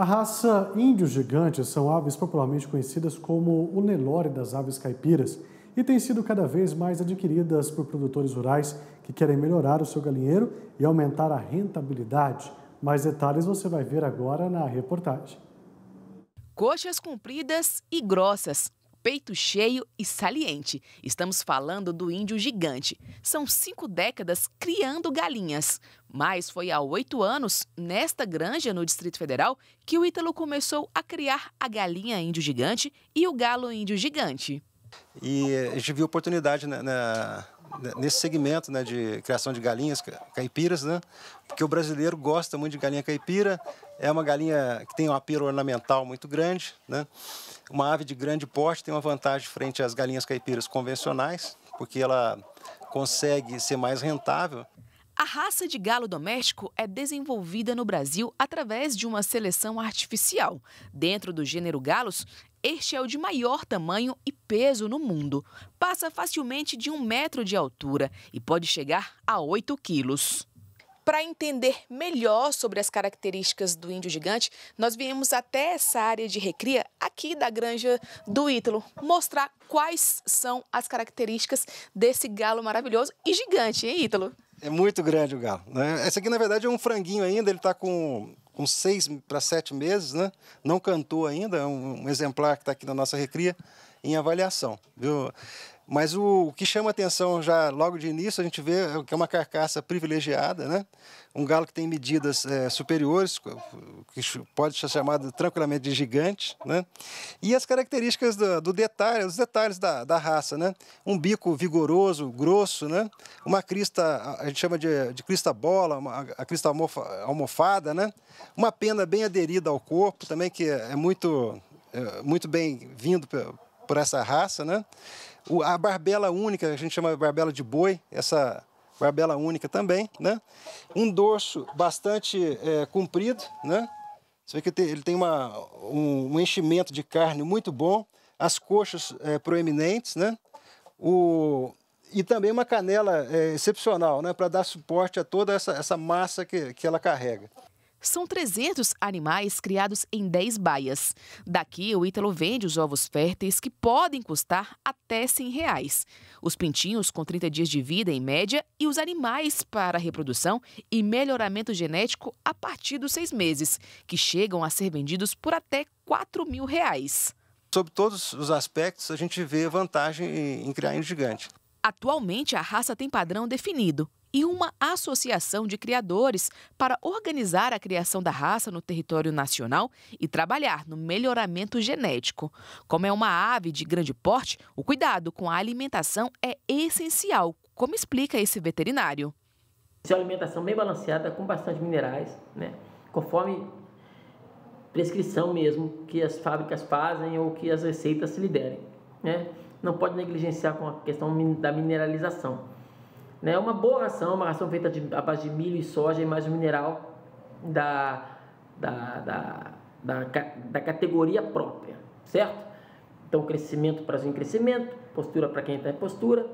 A raça índios gigantes são aves popularmente conhecidas como o Nelore das aves caipiras e têm sido cada vez mais adquiridas por produtores rurais que querem melhorar o seu galinheiro e aumentar a rentabilidade. Mais detalhes você vai ver agora na reportagem. Coxas compridas e grossas, peito cheio e saliente. Estamos falando do índio gigante. São cinco décadas criando galinhas. Mas foi há oito anos, nesta granja no Distrito Federal, que o Ítalo começou a criar a galinha índio gigante e o galo índio gigante. E eh, a gente viu oportunidade né, na, na né, nesse segmento né, de criação de galinhas caipiras, né? Porque o brasileiro gosta muito de galinha caipira, é uma galinha que tem uma apelo ornamental muito grande, né? Uma ave de grande porte tem uma vantagem frente às galinhas caipiras convencionais, porque ela consegue ser mais rentável. A raça de galo doméstico é desenvolvida no Brasil através de uma seleção artificial. Dentro do gênero galos, este é o de maior tamanho e peso no mundo. Passa facilmente de um metro de altura e pode chegar a 8 quilos. Para entender melhor sobre as características do índio gigante, nós viemos até essa área de recria aqui da granja do Ítalo, mostrar quais são as características desse galo maravilhoso e gigante, hein, Ítalo? É muito grande o galo. Né? Esse aqui, na verdade, é um franguinho ainda, ele está com, com seis para sete meses, né? Não cantou ainda, é um, um exemplar que está aqui na nossa recria em avaliação. Viu? Mas o, o, que chama atenção já logo de início, a gente vê que é uma carcaça privilegiada, né? um galo que tem medidas é, superiores, que pode ser chamado tranquilamente de gigante, né? e as características do, do detalhe, os detalhes da, da, raça. Né? Um bico vigoroso, grosso, né? uma crista, a gente chama de, de crista bola, uma, a crista almofa, almofada, né? uma pena bem aderida ao corpo, também que é muito, é, muito bem vindo por essa raça, né? O, a barbela única, a gente chama de barbela de boi, essa barbela única também, né? Um dorso bastante é, comprido, né? Você vê que ele tem uma, um, um, enchimento de carne muito bom, as coxas é, proeminentes, né? O, e também uma canela é, excepcional, né? Para dar suporte a toda essa, essa massa que, que ela carrega. São 300 animais criados em 10 baias. Daqui, o Ítalo vende os ovos férteis que podem custar até 100 reais. Os pintinhos com 30 dias de vida, em média, e os animais para reprodução e melhoramento genético a partir dos seis meses, que chegam a ser vendidos por até 4 mil reais. Sob todos os aspectos, a gente vê vantagem em criar em gigante. Atualmente, a raça tem padrão definido e uma associação de criadores para organizar a criação da raça no território nacional e trabalhar no melhoramento genético. Como é uma ave de grande porte, o cuidado com a alimentação é essencial, como explica esse veterinário. Se a alimentação bem balanceada, com bastante minerais, né? conforme prescrição mesmo que as fábricas fazem ou que as receitas se liderem. Né? não pode negligenciar com a questão da mineralização. É uma boa ração, uma ração feita de, à base de milho e soja e mais um mineral da, da, da, da, da categoria própria, certo? Então, crescimento para quem crescimento, postura para quem está em postura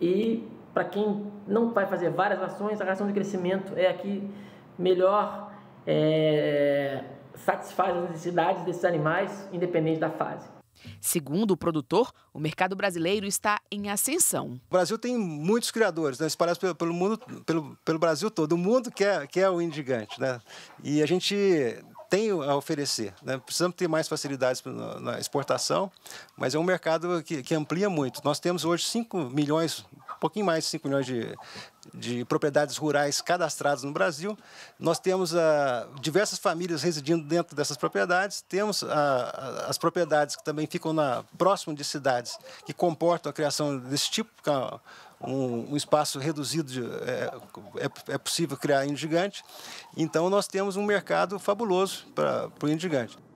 e para quem não vai fazer várias rações, a ração de crescimento é a que melhor é, satisfaz as necessidades desses animais, independente da fase. Segundo o produtor, o mercado brasileiro está em ascensão. O Brasil tem muitos criadores, né, espalhados pelo, pelo, mundo, pelo, pelo Brasil todo. O mundo quer, quer o indigante, né? E a gente tem a oferecer. Né? Precisamos ter mais facilidades na exportação, mas é um mercado que, que, amplia muito. Nós temos hoje 5 milhões, um pouquinho mais de 5 milhões de, de propriedades rurais cadastradas no Brasil. Nós temos ah, diversas famílias residindo dentro dessas propriedades, temos ah, ah, as propriedades que também ficam na, próximo de cidades que comportam a criação desse tipo, é um, um, espaço reduzido de, é, é, é, possível criar indigante. Então, nós temos um mercado fabuloso para o indigante.